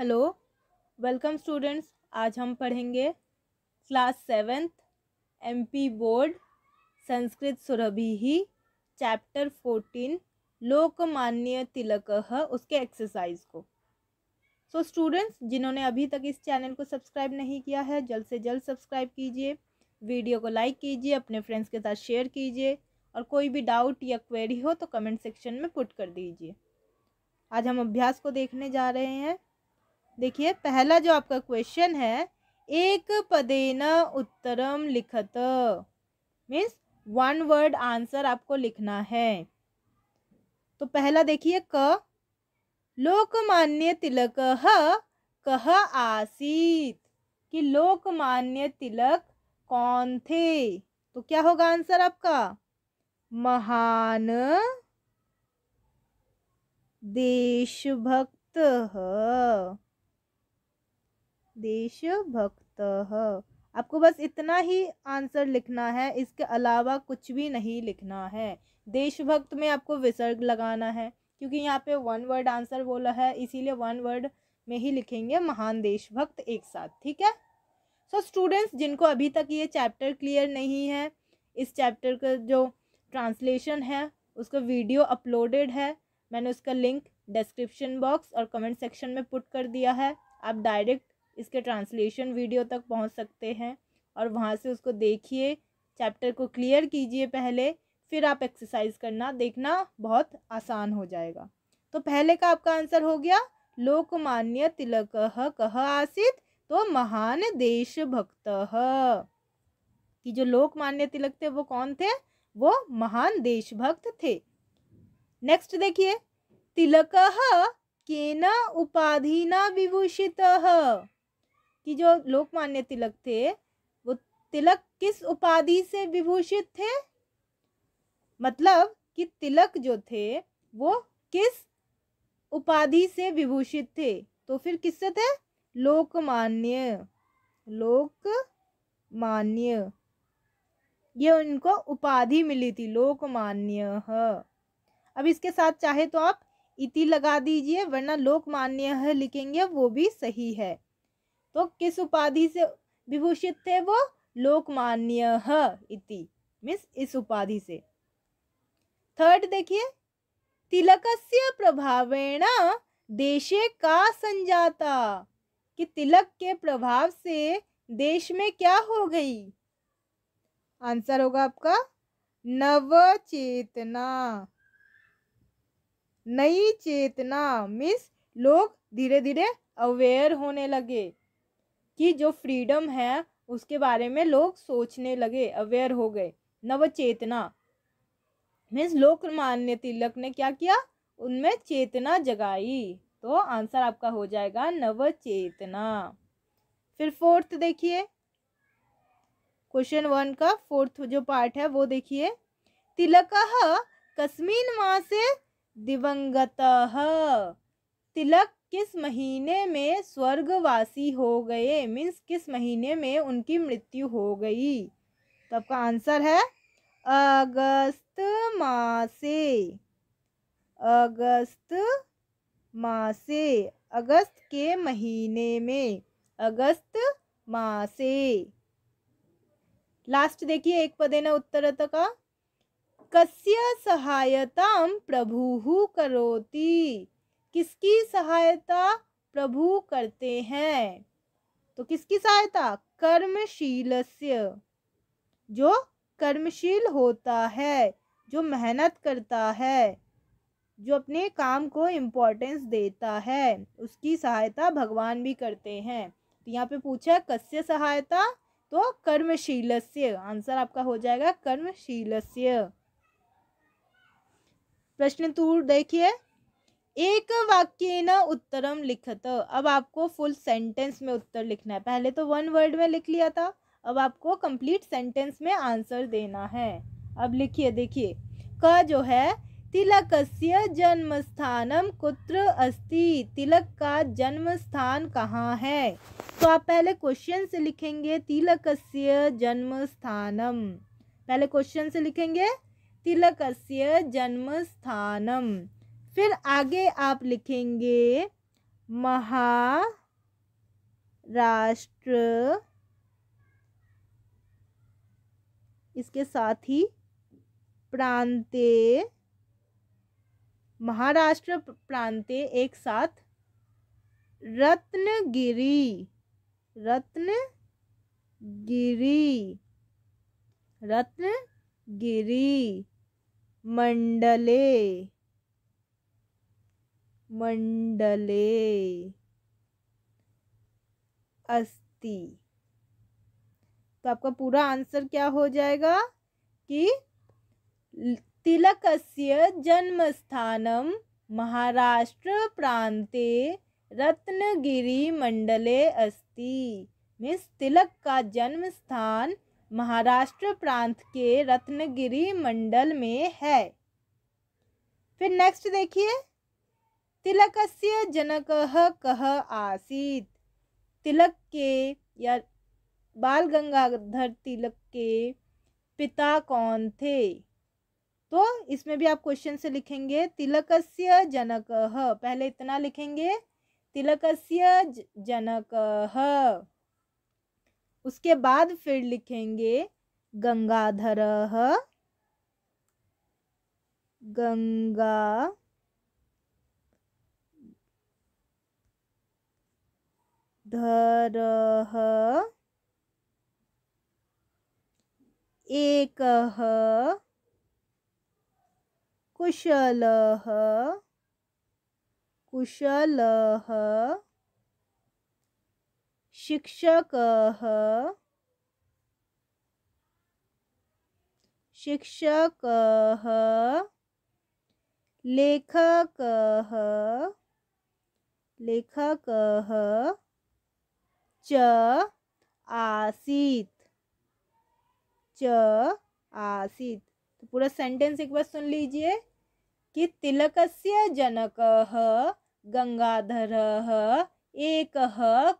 hello welcome students आज हम पढ़ेंगे class seventh MP board Sanskrit Surabhi ही चैप्टर फोर्टीन लोकमान्य तिलक उसके एक्सरसाइज को सो so, स्टूडेंट्स जिन्होंने अभी तक इस चैनल को सब्सक्राइब नहीं किया है जल्द से जल्द सब्सक्राइब कीजिए वीडियो को लाइक कीजिए अपने फ्रेंड्स के साथ शेयर कीजिए और कोई भी डाउट या क्वेरी हो तो कमेंट सेक्शन में पुट कर दीजिए आज हम अभ्यास को देखने जा रहे हैं देखिए पहला जो आपका क्वेश्चन है एक पदेन उत्तरम लिखत मीन्स वन वर्ड आंसर आपको लिखना है तो पहला देखिए क लोकमान्य तिलक कह आसीत कि लोकमान्य तिलक कौन थे तो क्या होगा आंसर आपका महान देशभक्त देशभक्त आपको बस इतना ही आंसर लिखना है इसके अलावा कुछ भी नहीं लिखना है देशभक्त में आपको विसर्ग लगाना है क्योंकि यहाँ पे वन वर्ड आंसर बोला है इसीलिए वन वर्ड में ही लिखेंगे महान देशभक्त एक साथ ठीक है सो so, स्टूडेंट्स जिनको अभी तक ये चैप्टर क्लियर नहीं है इस चैप्टर का जो ट्रांसलेशन है उसका वीडियो अपलोडेड है मैंने उसका लिंक डिस्क्रिप्शन बॉक्स और कमेंट सेक्शन में पुट कर दिया है आप डायरेक्ट इसके ट्रांसलेशन वीडियो तक पहुंच सकते हैं और वहां से उसको देखिए चैप्टर को क्लियर कीजिए पहले फिर आप एक्सरसाइज करना देखना बहुत आसान हो जाएगा तो पहले का आपका आंसर हो गया लोकमान्य तिलक कह आसित तो महान देशभक्त कि जो लोकमान्य तिलक थे वो कौन थे वो महान देशभक्त थे नेक्स्ट देखिए तिलक उपाधि उपाधिना विभूषित कि जो लोकमान्य तिलक थे वो तिलक किस उपाधि से विभूषित थे मतलब कि तिलक जो थे वो किस उपाधि से विभूषित थे तो फिर किससे थे लोकमान्य लोकमान्य ये उनको उपाधि मिली थी लोकमान्य अब इसके साथ चाहे तो आप इति लगा दीजिए वरना लोकमान्य है लिखेंगे वो भी सही है तो किस उपाधि से विभूषित थे वो लोकमान्य इति मीन्स इस उपाधि से थर्ड देखिए तिलकस्य प्रभावेण देशे का संजाता कि तिलक के प्रभाव से देश में क्या हो गई आंसर होगा आपका नव चेतना नई चेतना मीन्स लोग धीरे धीरे अवेयर होने लगे कि जो फ्रीडम है उसके बारे में लोग सोचने लगे अवेयर हो गए नवचेतना मीन्स लोकमान्य तिलक ने क्या किया उनमें चेतना जगाई तो आंसर आपका हो जाएगा नवचेतना फिर फोर्थ देखिए क्वेश्चन वन का फोर्थ जो पार्ट है वो देखिए तिलक कस्मिन से दिवंगत तिलक किस महीने में स्वर्गवासी हो गए मीन्स किस महीने में उनकी मृत्यु हो गई तो आपका आंसर है अगस्त मासे अगस्त मासे अगस्त के महीने में अगस्त मासे लास्ट देखिए एक पदे न उत्तर का कस्य सहायता प्रभु करोति किसकी सहायता प्रभु करते हैं तो किसकी सहायता कर्मशील जो कर्मशील होता है जो मेहनत करता है जो अपने काम को इम्पोर्टेंस देता है उसकी सहायता भगवान भी करते हैं तो यहाँ पे पूछा कस्य सहायता तो से आंसर आपका हो जाएगा से प्रश्न तूर देखिए एक वाक्य न उत्तरम लिखत अब आपको फुल सेंटेंस में उत्तर लिखना है पहले तो वन वर्ड में लिख लिया था अब आपको कंप्लीट सेंटेंस में आंसर देना है अब लिखिए देखिए क जो है तिलक से जन्म स्थानम कुत्र अस्ति तिलक का जन्म स्थान कहाँ है तो आप पहले क्वेश्चन से लिखेंगे तिलक से जन्म स्थानम पहले क्वेश्चन से लिखेंगे तिलक से जन्म स्थानम फिर आगे आप लिखेंगे महाराष्ट्र इसके साथ ही प्रांते महाराष्ट्र प्रांते एक साथ रत्नगिरी रत्नगिरी रत्नगिरी मंडले मंडले अस्ति तो आपका पूरा आंसर क्या हो जाएगा कि तिलक से जन्म स्थानम महाराष्ट्र प्रांते रत्नगिरी मंडले अस्ति मीन्स तिलक का जन्म स्थान महाराष्ट्र प्रांत के रत्नगिरी मंडल में है फिर नेक्स्ट देखिए तिलक से जनक कह आसीत् तिलक के या बाल गंगाधर तिलक के पिता कौन थे तो इसमें भी आप क्वेश्चन से लिखेंगे तिलक से जनक पहले इतना लिखेंगे से जनक उसके बाद फिर लिखेंगे गंगाधर गंगा धरः कुशल कुशल शिक्षक शिक्षक लेखक लेखक लेखकः आसित आसीत च आसीत तो पूरा सेंटेंस एक बार सुन लीजिए कि से जनक गंगाधर एक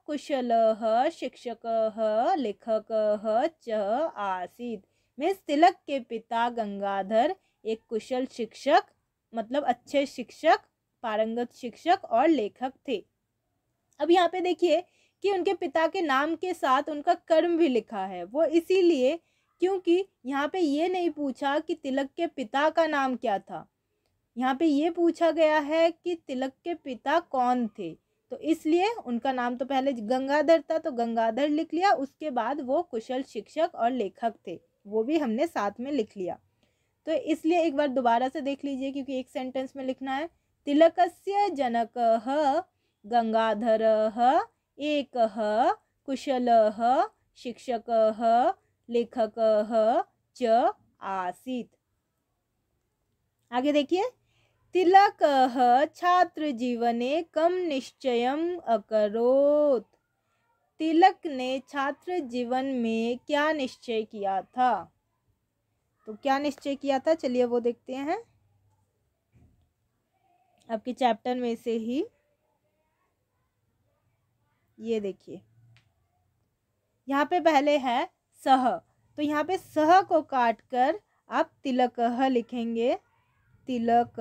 कुशल शिक्षक लेखक च आसीत मीन्स तिलक के पिता गंगाधर एक कुशल शिक्षक मतलब अच्छे शिक्षक पारंगत शिक्षक और लेखक थे अब यहाँ पे देखिए कि उनके पिता के नाम के साथ उनका कर्म भी लिखा है वो इसीलिए क्योंकि यहाँ पे ये नहीं पूछा कि तिलक के पिता का नाम क्या था यहाँ पे ये पूछा गया है कि तिलक के पिता कौन थे तो इसलिए उनका नाम तो पहले गंगाधर था तो गंगाधर लिख लिया उसके बाद वो कुशल शिक्षक और लेखक थे वो भी हमने साथ में लिख लिया तो इसलिए एक बार दोबारा से देख लीजिए क्योंकि एक सेंटेंस में लिखना है तिलकस्य जनक गंगाधर एक कुशल शिक्षक लेखक च आसीत् आगे देखिए तिलक छात्र जीवने कम निश्चय अकरोत तिलक ने छात्र जीवन में क्या निश्चय किया था तो क्या निश्चय किया था चलिए वो देखते हैं आपके चैप्टर में से ही ये देखिए यहाँ पे पहले है सह तो यहाँ पे सह को काट कर आप तिलक लिखेंगे तिलक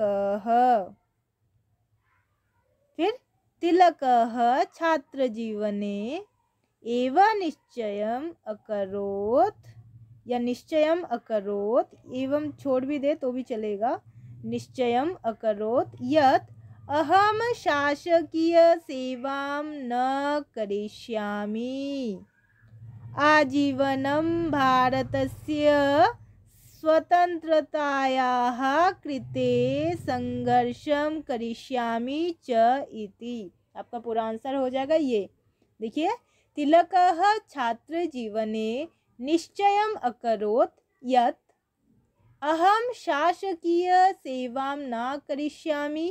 फिर तिलक छात्र जीवने एवं निश्चय अकरोत या निश्चय अकरोत एवं छोड़ भी दे तो भी चलेगा निश्चय अकरोत यत अहम शासकीय सेवा न करिष्यामि आजीवन भारत से कृते संघर्ष करिष्यामि च इति आपका पूरा आंसर हो जाएगा ये देखिए तिलक छात्र जीवने निश्चय अकरोत यत अहम शासकीय सेवा न करिष्यामि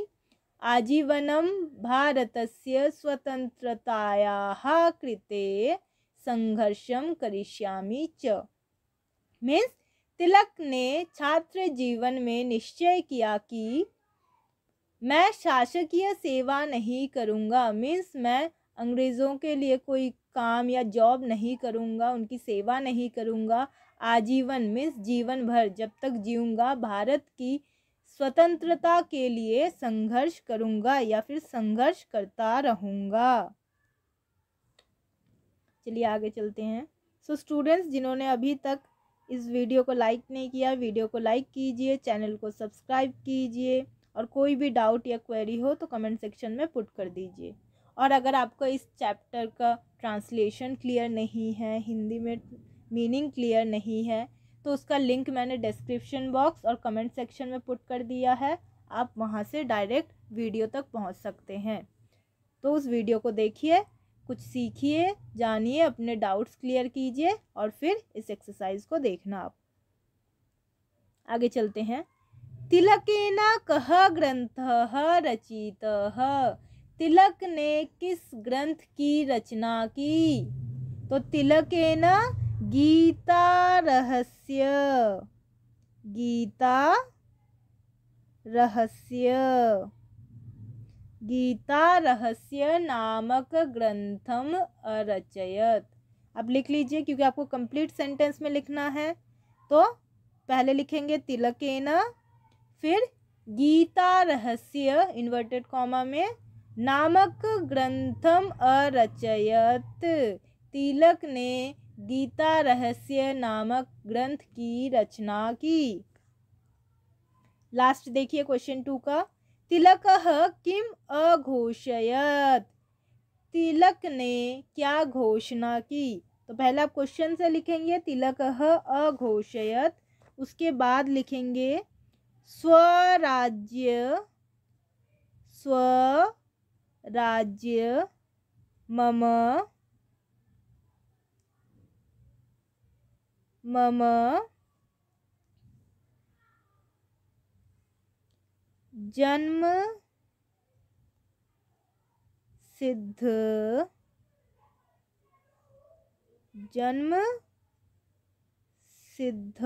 आजीवनं भारतस्य स्वतन्त्रतायाः कृते संघर्षम करिष्यामि च मीन्स तिलक ने छात्र जीवन में निश्चय किया कि मैं शासकीय सेवा नहीं करूँगा मीन्स मैं अंग्रेज़ों के लिए कोई काम या जॉब नहीं करूँगा उनकी सेवा नहीं करूँगा आजीवन मीन्स जीवन भर जब तक जीऊंगा भारत की स्वतंत्रता के लिए संघर्ष करूंगा या फिर संघर्ष करता रहूंगा चलिए आगे चलते हैं सो so, स्टूडेंट्स जिन्होंने अभी तक इस वीडियो को लाइक नहीं किया वीडियो को लाइक कीजिए चैनल को सब्सक्राइब कीजिए और कोई भी डाउट या क्वेरी हो तो कमेंट सेक्शन में पुट कर दीजिए और अगर आपको इस चैप्टर का ट्रांसलेशन क्लियर नहीं है हिंदी में मीनिंग क्लियर नहीं है तो उसका लिंक मैंने डिस्क्रिप्शन बॉक्स और कमेंट सेक्शन में पुट कर दिया है आप वहाँ से डायरेक्ट वीडियो तक पहुँच सकते हैं तो उस वीडियो को देखिए कुछ सीखिए जानिए अपने डाउट्स क्लियर कीजिए और फिर इस एक्सरसाइज को देखना आप आगे चलते हैं न कह ग्रंथ रचित तिलक ने किस ग्रंथ की रचना की तो न गीता रहस्य गीता रहस्य गीता रहस्य नामक ग्रंथम अरचयत अब लिख लीजिए क्योंकि आपको कंप्लीट सेंटेंस में लिखना है तो पहले लिखेंगे तिलकेन फिर गीता रहस्य इन्वर्टेड कॉमा में नामक ग्रंथम अरचयत तिलक ने गीता रहस्य नामक ग्रंथ की रचना की लास्ट देखिए क्वेश्चन टू का तिलक किम अघोषयत तिलक ने क्या घोषणा की तो पहले आप क्वेश्चन से लिखेंगे तिलक अघोषयत उसके बाद लिखेंगे स्वराज्य स्वराज्य मम मम जन्म सिद्ध जन्म सिद्ध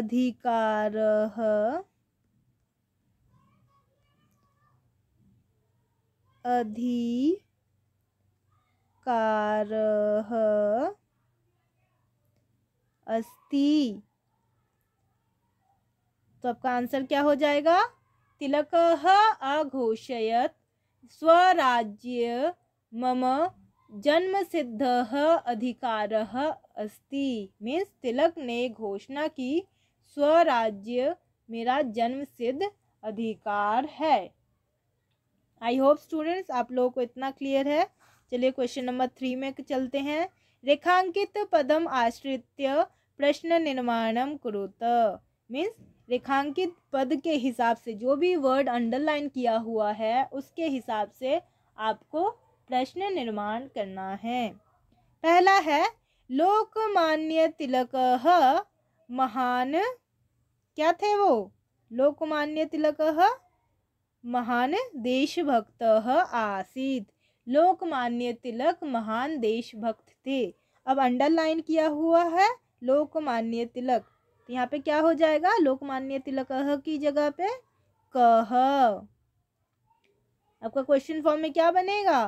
अधिकार अधी कार अस्ति तो आपका आंसर क्या हो जाएगा तिलक अघोषयत स्वराज्य मम जन्म सिद्ध अधिकार अस्ति मीन्स तिलक ने घोषणा की स्वराज्य मेरा जन्म सिद्ध अधिकार है आई होप स्टूडेंट्स आप लोगों को इतना क्लियर है चलिए क्वेश्चन नंबर थ्री में चलते हैं रेखांकित पदम आश्रित प्रश्न निर्माणम कुरुत मीन्स रेखांकित पद के हिसाब से जो भी वर्ड अंडरलाइन किया हुआ है उसके हिसाब से आपको प्रश्न निर्माण करना है पहला है लोकमान्य तिलक महान क्या थे वो लोकमान्य तिलक महान देशभक्त आसीत लोकमान्य तिलक महान देशभक्त थे अब अंडरलाइन किया हुआ है लोकमान्य तिलक तो यहाँ पे क्या हो जाएगा लोकमान्य तिलक की जगह पे कह आपका क्वेश्चन फॉर्म में क्या बनेगा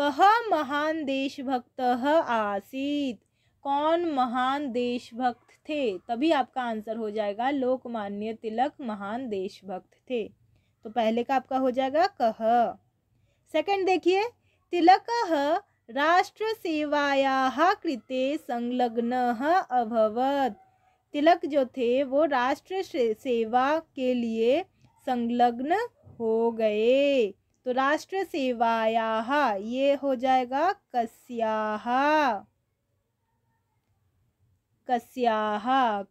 कह महान देशभक्त आसीत कौन महान देशभक्त थे तभी आपका आंसर हो जाएगा लोकमान्य तिलक महान देशभक्त थे तो पहले का आपका हो जाएगा कह सेकंड देखिए तिलक राष्ट्रसेवायाः कृते संलग्न अभवत तिलक जो थे वो राष्ट्र सेवा के लिए संलग्न हो गए तो राष्ट्र सेवाया ये हो जाएगा कस्या कस्या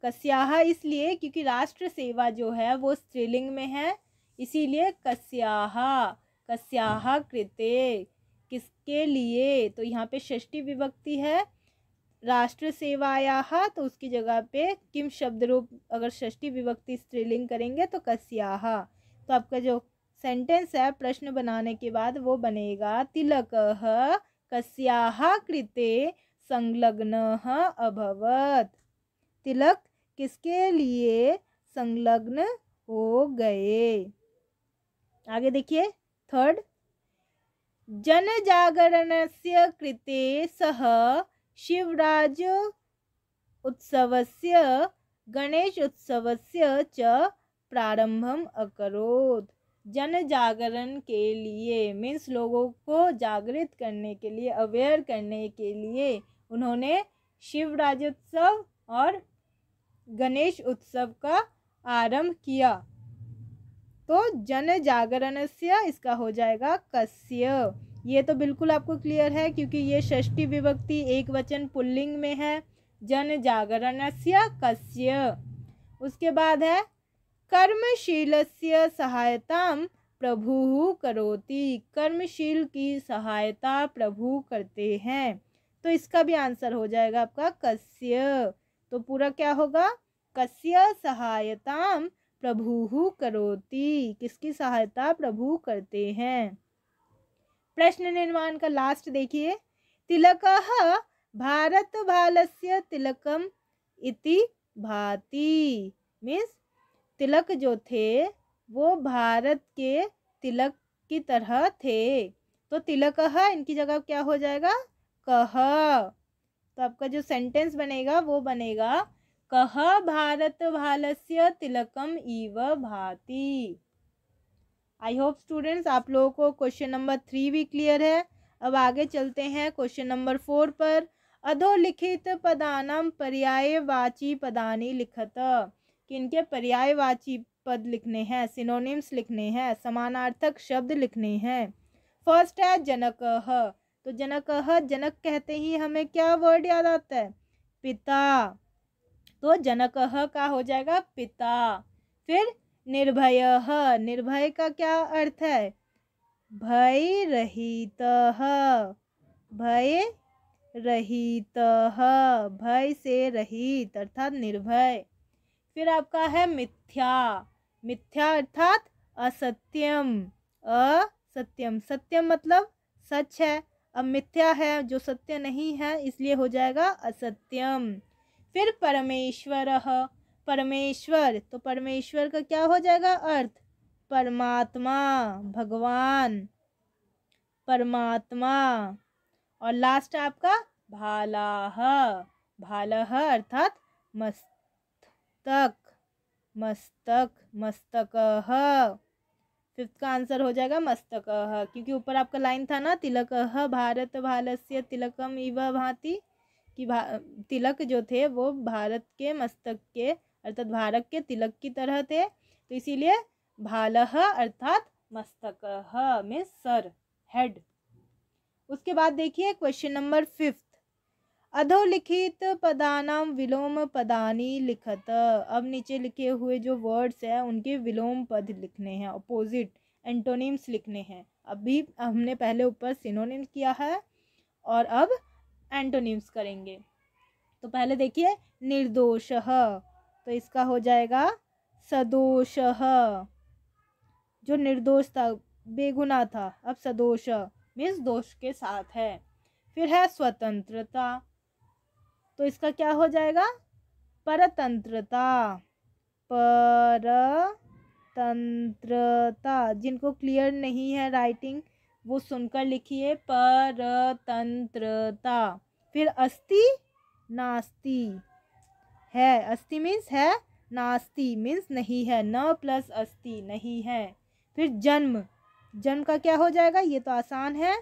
कस्या इसलिए क्योंकि राष्ट्र सेवा जो है वो स्त्रीलिंग में है इसीलिए कस्या कस्या कृते किसके लिए तो यहाँ पे षष्ठी विभक्ति है राष्ट्र सेवाया तो उसकी जगह पे किम शब्द रूप अगर षष्ठी विभक्ति स्त्रीलिंग करेंगे तो कस्याह तो आपका जो सेंटेंस है प्रश्न बनाने के बाद वो बनेगा तिलक कस्याह कृते संलग्न अभवत तिलक किसके लिए संलग्न हो गए आगे देखिए थर्ड जनजागरण कृते सह शिवराज से गणेश उत्सव च प्रारंभ अकरोत जन जागरण के लिए मीन्स लोगों को जागृत करने के लिए अवेयर करने के लिए उन्होंने शिवराजोत्सव और गणेश उत्सव का आरंभ किया तो जन जागरण से इसका हो जाएगा कस्य ये तो बिल्कुल आपको क्लियर है क्योंकि ये षष्ठी विभक्ति एक वचन पुल्लिंग में है जन जागरण से कस्य उसके बाद है कर्मशील से सहायता प्रभु करोति कर्मशील की सहायता प्रभु करते हैं तो इसका भी आंसर हो जाएगा आपका कस्य तो पूरा क्या होगा कस्य सहायता प्रभु करोति किसकी सहायता प्रभु करते हैं प्रश्न निर्माण का लास्ट देखिए तिलक भारत भालस्य तिलकम इति भाति मीन्स तिलक जो थे वो भारत के तिलक की तरह थे तो तिलक इनकी जगह क्या हो जाएगा कह तो आपका जो सेंटेंस बनेगा वो बनेगा कह भारत भारतभालस्य तिलकम इव भाति आई होप स्टूडेंट्स आप लोगों को क्वेश्चन नंबर थ्री भी क्लियर है अब आगे चलते हैं क्वेश्चन नंबर फोर पर अधोलिखित पदानाम पर्यायवाची पदानी लिखत किनके पर्यायवाची पद लिखने हैं सिनोनिम्स लिखने हैं समानार्थक शब्द लिखने हैं फर्स्ट है जनक तो जनक जनक कहते ही हमें क्या वर्ड याद आता है पिता तो जनक का हो जाएगा पिता फिर निर्भय निर्भय का क्या अर्थ है भय रहित भय रहित भय से रहित अर्थात निर्भय फिर आपका है मिथ्या मिथ्या अर्थात असत्यम असत्यम सत्यम मतलब सच है अब मिथ्या है जो सत्य नहीं है इसलिए हो जाएगा असत्यम फिर परमेश्वर परमेश्वर तो परमेश्वर का क्या हो जाएगा अर्थ परमात्मा भगवान परमात्मा और लास्ट आपका भालाह भालाह अर्थात मस्तक मस्तक मस्तक फिफ्थ का आंसर हो जाएगा मस्तक क्योंकि ऊपर आपका लाइन था ना तिलक भारत भालस्य तिलकम इव भांति कि तिलक जो थे वो भारत के मस्तक के अर्थात भारत के तिलक की तरह थे तो इसीलिए भाल अर्थात मस्तक में सर हेड उसके बाद देखिए क्वेश्चन नंबर फिफ्थ अधोलिखित पदानाम विलोम पदानी लिखत अब नीचे लिखे हुए जो वर्ड्स हैं उनके विलोम पद लिखने हैं अपोजिट एंटोनिम्स लिखने हैं अभी हमने पहले ऊपर सिनोनिम किया है और अब एंटोनिम्स करेंगे तो पहले देखिए निर्दोष तो इसका हो जाएगा सदोष जो निर्दोष था बेगुना था अब सदोष मीन्स दोष के साथ है फिर है स्वतंत्रता तो इसका क्या हो जाएगा परतंत्रता परतंत्रता जिनको क्लियर नहीं है राइटिंग वो सुनकर लिखिए परतंत्रता फिर अस्थि नास्ति है अस्थि मीन्स है नास्ति मीन्स नहीं है न प्लस अस्थि नहीं है फिर जन्म जन्म का क्या हो जाएगा ये तो आसान है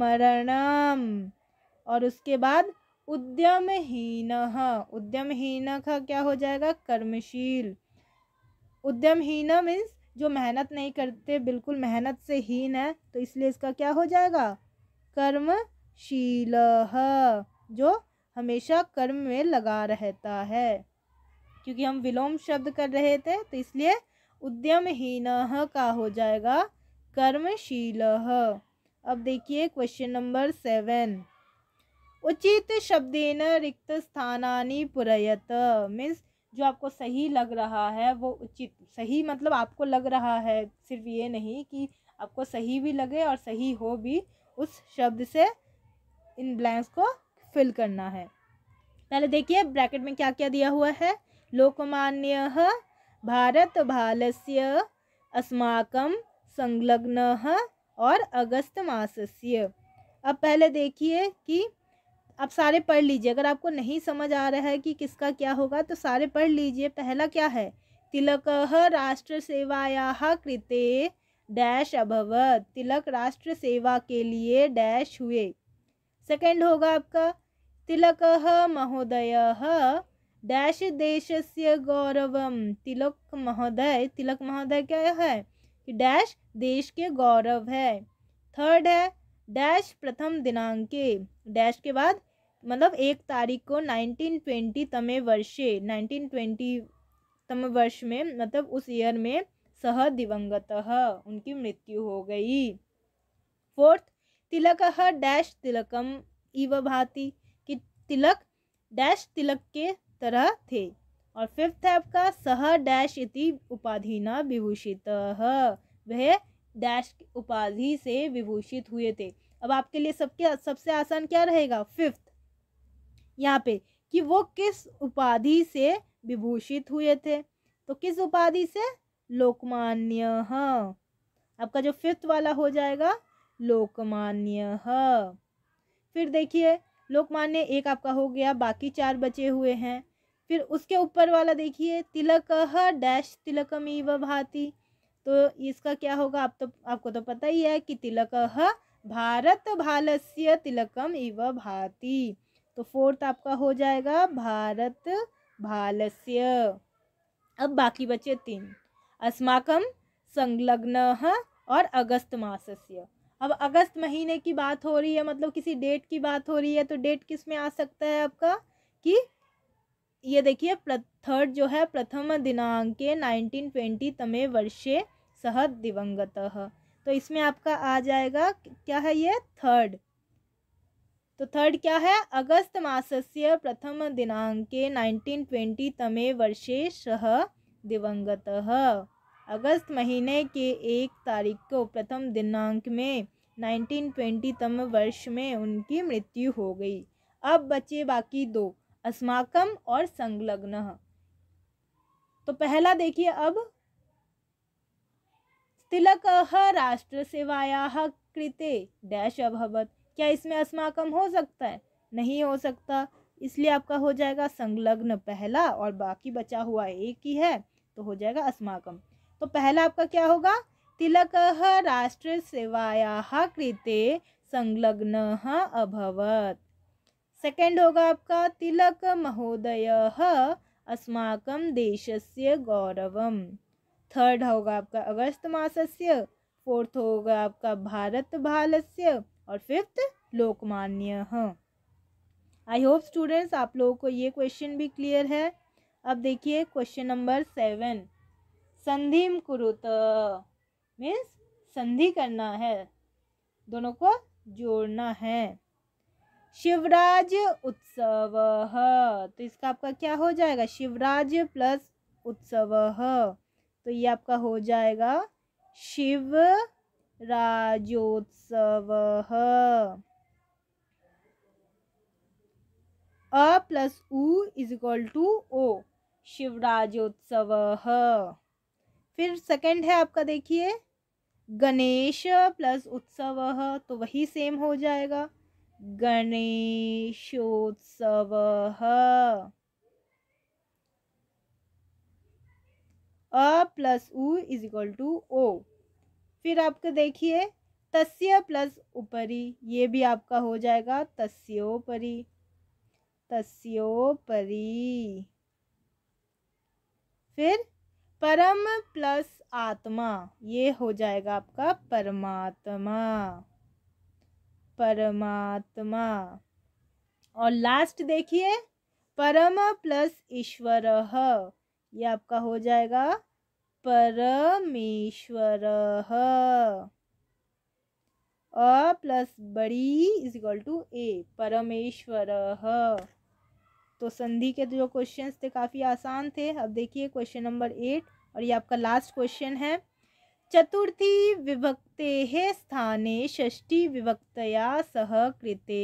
मरणम और उसके बाद उद्यमहीन उद्यमहीन का क्या हो जाएगा कर्मशील उद्यमहीन मीन्स जो मेहनत नहीं करते बिल्कुल मेहनत से हीन है तो इसलिए इसका क्या हो जाएगा कर्म शील जो हमेशा कर्म में लगा रहता है क्योंकि हम विलोम शब्द कर रहे थे तो इसलिए उद्यमहीन का हो जाएगा कर्मशील अब देखिए क्वेश्चन नंबर सेवन उचित शब्देन रिक्त स्थानानि पुरयत मीन्स जो आपको सही लग रहा है वो उचित सही मतलब आपको लग रहा है सिर्फ ये नहीं कि आपको सही भी लगे और सही हो भी उस शब्द से इन ब्लैंक्स को फिल करना है पहले देखिए ब्रैकेट में क्या क्या दिया हुआ है लोकमान्य भारत भालस्य अस्माकम संलग्न और अगस्त मास अब पहले देखिए कि आप सारे पढ़ लीजिए अगर आपको नहीं समझ आ रहा है कि किसका क्या होगा तो सारे पढ़ लीजिए पहला क्या है तिलक राष्ट्र सेवाया कृते डैश अभवत तिलक राष्ट्र सेवा के लिए डैश हुए सेकंड होगा आपका तिलक महोदय डैश देश से गौरव तिलक महोदय तिलक महोदय क्या है कि डैश देश के गौरव है थर्ड है डैश प्रथम दिनांक के डैश के बाद मतलब एक तारीख को नाइनटीन ट्वेंटी तमें वर्षे नाइनटीन ट्वेंटी तम वर्ष में मतलब उस ईयर में सह दिवंगत उनकी मृत्यु हो गई फोर्थ तिलक डैश तिलकम इव भाति कि तिलक डैश तिलक के तरह थे और फिफ्थ है आपका सह डैश इति उपाधिना विभूषित वह डैश उपाधि से विभूषित हुए थे अब आपके लिए सबके सबसे आसान क्या रहेगा फिफ्थ यहाँ पे कि वो किस उपाधि से विभूषित हुए थे तो किस उपाधि से लोकमान्य आपका जो फिफ्थ वाला हो जाएगा लोकमान्य फिर देखिए लोकमान्य एक आपका हो गया बाकी चार बचे हुए हैं फिर उसके ऊपर वाला देखिए तिलक डैश तिलकमी व भाती तो इसका क्या होगा आप तो आपको तो पता ही है कि तिलक भारत भालस्य तिलकम इव भाति तो फोर्थ आपका हो जाएगा भारत भालस्य अब बाकी बचे तीन अस्माकम संलग्न और अगस्त मासस्य अब अगस्त महीने की बात हो रही है मतलब किसी डेट की बात हो रही है तो डेट किस में आ सकता है आपका कि ये देखिए थर्ड जो है प्रथम दिनांक नाइनटीन ट्वेंटी तमे वर्षे सह दिवंगत तो इसमें आपका आ जाएगा क्या है ये थर्ड तो थर्ड क्या है अगस्त मासस्य प्रथम दिनांके ट्वेंटी तमे वर्षे सह दिवंगत अगस्त महीने के एक तारीख को प्रथम दिनांक में नाइनटीन ट्वेंटी तम वर्ष में उनकी मृत्यु हो गई अब बचे बाकी दो अस्माकम और संलग्न तो पहला देखिए अब तिलक राष्ट्र सेवाया कृते डैश अभवत क्या इसमें अस्माकम हो सकता है नहीं हो सकता इसलिए आपका हो जाएगा संलग्न पहला और बाकी बचा हुआ एक ही है तो हो जाएगा अस्माकम तो पहला आपका क्या होगा तिलक राष्ट्र सेवाया कृते संलग्न अभवत सेकंड होगा आपका तिलक महोदय देश देशस्य गौरव थर्ड होगा आपका अगस्त मासस्य फोर्थ होगा आपका भारत भालस्य और fifth Lokmanya I hope students आप लोगों को ये क्वेश्चन भी क्लियर है अब देखिए क्वेश्चन नंबर सेवन संधिम कुरुत मीन्स संधि करना है दोनों को जोड़ना है शिवराज उत्सव तो इसका आपका क्या हो जाएगा शिवराज प्लस उत्सव तो ये आपका हो जाएगा शिव राजोत्सव अ प्लस उ इज इक्वल टू ओ शिवराजोत्सव फिर सेकंड है आपका देखिए गणेश प्लस उत्सव तो वही सेम हो जाएगा गणेशोत्सव अ प्लस ऊ इज इक्वल टू ओ फिर आपको देखिए तस्य प्लस उपरी ये भी आपका हो जाएगा तस्योपरी तस्योपरी फिर परम प्लस आत्मा ये हो जाएगा आपका परमात्मा परमात्मा और लास्ट देखिए परम प्लस ईश्वर ये आपका हो जाएगा परमेश्वर अ प्लस बड़ी इज इक्वल टू ए परमेश्वर तो संधि के जो क्वेश्चन थे काफ़ी आसान थे अब देखिए क्वेश्चन नंबर एट और ये आपका लास्ट क्वेश्चन है चतुर्थी विभक्ते स्थाने षष्ठी विभक्तया सह कृते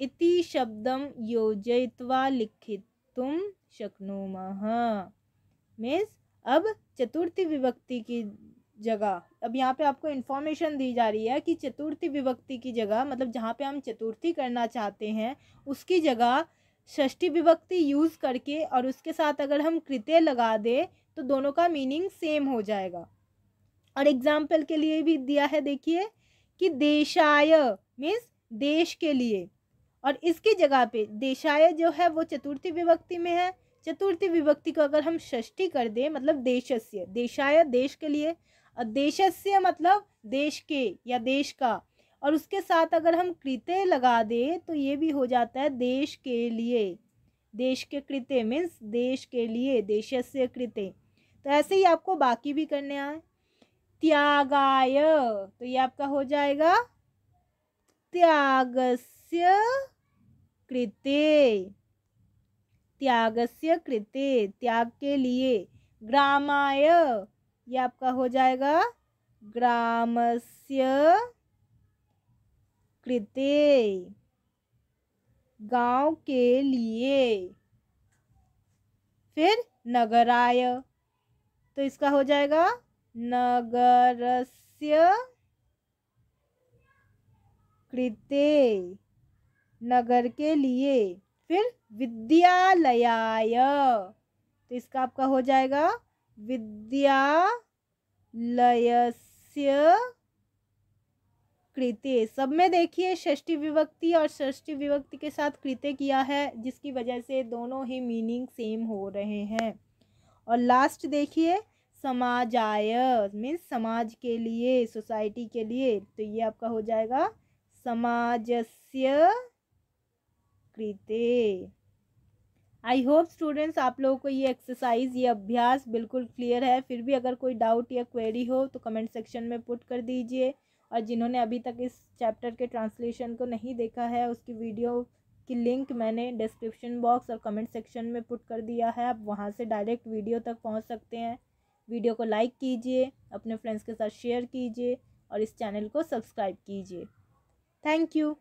इति शब्दम योजयित्वा लिखित तुम शक्नुमः मीन्स अब चतुर्थी विभक्ति की जगह अब यहाँ पे आपको इन्फॉर्मेशन दी जा रही है कि चतुर्थी विभक्ति की जगह मतलब जहाँ पे हम चतुर्थी करना चाहते हैं उसकी जगह षष्ठी विभक्ति यूज़ करके और उसके साथ अगर हम कृत्य लगा दें तो दोनों का मीनिंग सेम हो जाएगा और एग्जाम्पल के लिए भी दिया है देखिए कि देशाय मीन्स देश के लिए और इसकी जगह पे देशाय जो है वो चतुर्थी विभक्ति में है चतुर्थी विभक्ति को अगर हम षष्ठी कर दें मतलब देशस्य देशाय देश के लिए और देशस्य मतलब देश के या देश का और उसके साथ अगर हम कृत्य लगा दें तो ये भी हो जाता है देश के लिए देश के कृत्य मीन्स देश के लिए देशस्य कृत्य तो ऐसे ही आपको बाकी भी करने आए त्यागाय तो ये आपका हो जाएगा त्यागस कृते त्याग से कृते त्याग के लिए ग्रामाय ये आपका हो जाएगा से कृते गांव के लिए फिर नगराय तो इसका हो जाएगा नगरस्य कृते नगर के लिए फिर विद्यालयाय तो इसका आपका हो जाएगा विद्यालयस्य कृत्य सब में देखिए षष्ठी विभक्ति और षष्ठी विभक्ति के साथ कृत्य किया है जिसकी वजह से दोनों ही मीनिंग सेम हो रहे हैं और लास्ट देखिए समाजाय मीन्स समाज के लिए सोसाइटी के लिए तो ये आपका हो जाएगा समाजस्य कृते आई होप स्टूडेंट्स आप लोगों को ये एक्सरसाइज ये अभ्यास बिल्कुल क्लियर है फिर भी अगर कोई डाउट या क्वेरी हो तो कमेंट सेक्शन में पुट कर दीजिए और जिन्होंने अभी तक इस चैप्टर के ट्रांसलेशन को नहीं देखा है उसकी वीडियो की लिंक मैंने डिस्क्रिप्शन बॉक्स और कमेंट सेक्शन में पुट कर दिया है आप वहाँ से डायरेक्ट वीडियो तक पहुँच सकते हैं वीडियो को लाइक कीजिए अपने फ्रेंड्स के साथ शेयर कीजिए और इस चैनल को सब्सक्राइब कीजिए थैंक यू